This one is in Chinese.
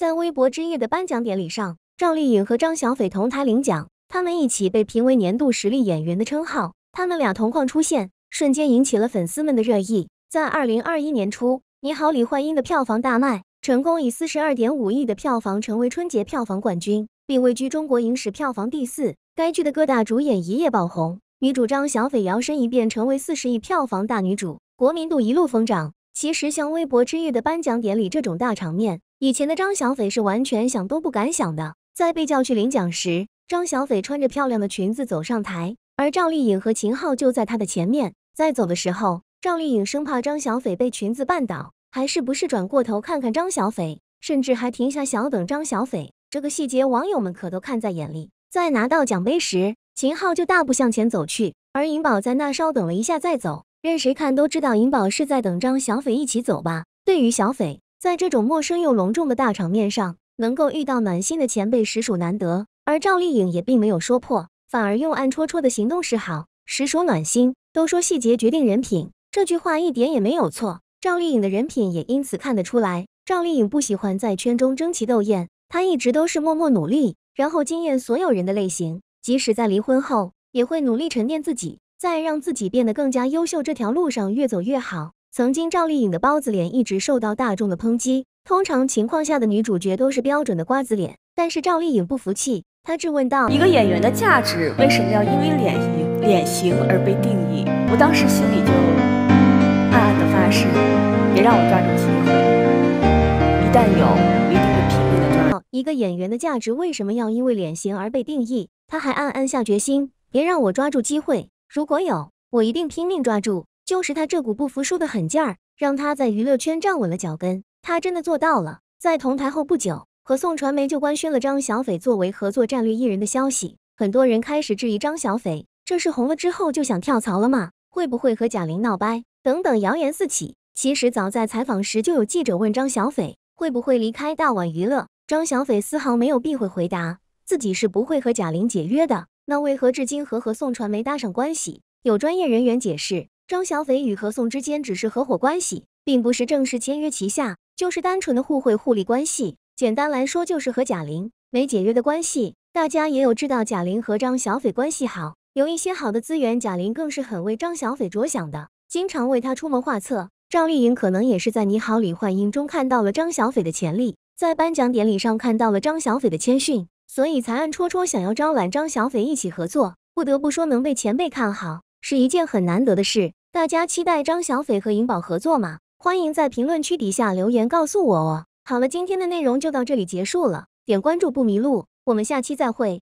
在微博之夜的颁奖典礼上，赵丽颖和张小斐同台领奖，他们一起被评为年度实力演员的称号。他们俩同框出现，瞬间引起了粉丝们的热议。在二零二一年初，《你好，李焕英》的票房大卖，成功以四十二点五亿的票房成为春节票房冠军，并位居中国影史票房第四。该剧的各大主演一夜爆红，女主张小斐摇身一变成为四十亿票房大女主，国民度一路疯涨。其实，像微博之夜的颁奖典礼这种大场面。以前的张小斐是完全想都不敢想的。在被叫去领奖时，张小斐穿着漂亮的裙子走上台，而赵丽颖和秦昊就在她的前面。在走的时候，赵丽颖生怕张小斐被裙子绊倒，还是不是转过头看看张小斐，甚至还停下小等张小斐。这个细节网友们可都看在眼里。在拿到奖杯时，秦昊就大步向前走去，而颖宝在那稍等了一下再走。任谁看都知道，颖宝是在等张小斐一起走吧？对于小斐。在这种陌生又隆重的大场面上，能够遇到暖心的前辈实属难得。而赵丽颖也并没有说破，反而用暗戳戳的行动示好，实属暖心。都说细节决定人品，这句话一点也没有错。赵丽颖的人品也因此看得出来。赵丽颖不喜欢在圈中争奇斗艳，她一直都是默默努力，然后惊艳所有人的类型。即使在离婚后，也会努力沉淀自己，在让自己变得更加优秀这条路上越走越好。曾经，赵丽颖的包子脸一直受到大众的抨击。通常情况下的女主角都是标准的瓜子脸，但是赵丽颖不服气，她质问道：“一个演员的价值为什么要因为脸脸型而被定义？”我当时心里就暗暗的发誓，别让我抓住机会。一旦有一定会拼命的抓。一个演员的价值为什么要因为脸型而被定义？她还暗暗下决心，别让我抓住机会。如果有，我一定拼命抓住。就是他这股不服输的狠劲儿，让他在娱乐圈站稳了脚跟。他真的做到了。在同台后不久，和宋传媒就官宣了张小斐作为合作战略艺人的消息。很多人开始质疑张小斐，这是红了之后就想跳槽了吗？会不会和贾玲闹掰？等等，谣言四起。其实早在采访时，就有记者问张小斐会不会离开大碗娱乐，张小斐丝毫没有避讳，回答自己是不会和贾玲解约的。那为何至今和和宋传媒搭上关系？有专业人员解释。张小斐与何颂之间只是合伙关系，并不是正式签约旗下，就是单纯的互惠互利关系。简单来说，就是和贾玲没解约的关系。大家也有知道，贾玲和张小斐关系好，有一些好的资源，贾玲更是很为张小斐着想的，经常为他出谋划策。赵丽颖可能也是在《你好，李焕英》中看到了张小斐的潜力，在颁奖典礼上看到了张小斐的谦逊，所以才暗戳戳想要招揽张小斐一起合作。不得不说，能被前辈看好是一件很难得的事。大家期待张小斐和颖宝合作吗？欢迎在评论区底下留言告诉我哦。好了，今天的内容就到这里结束了，点关注不迷路，我们下期再会。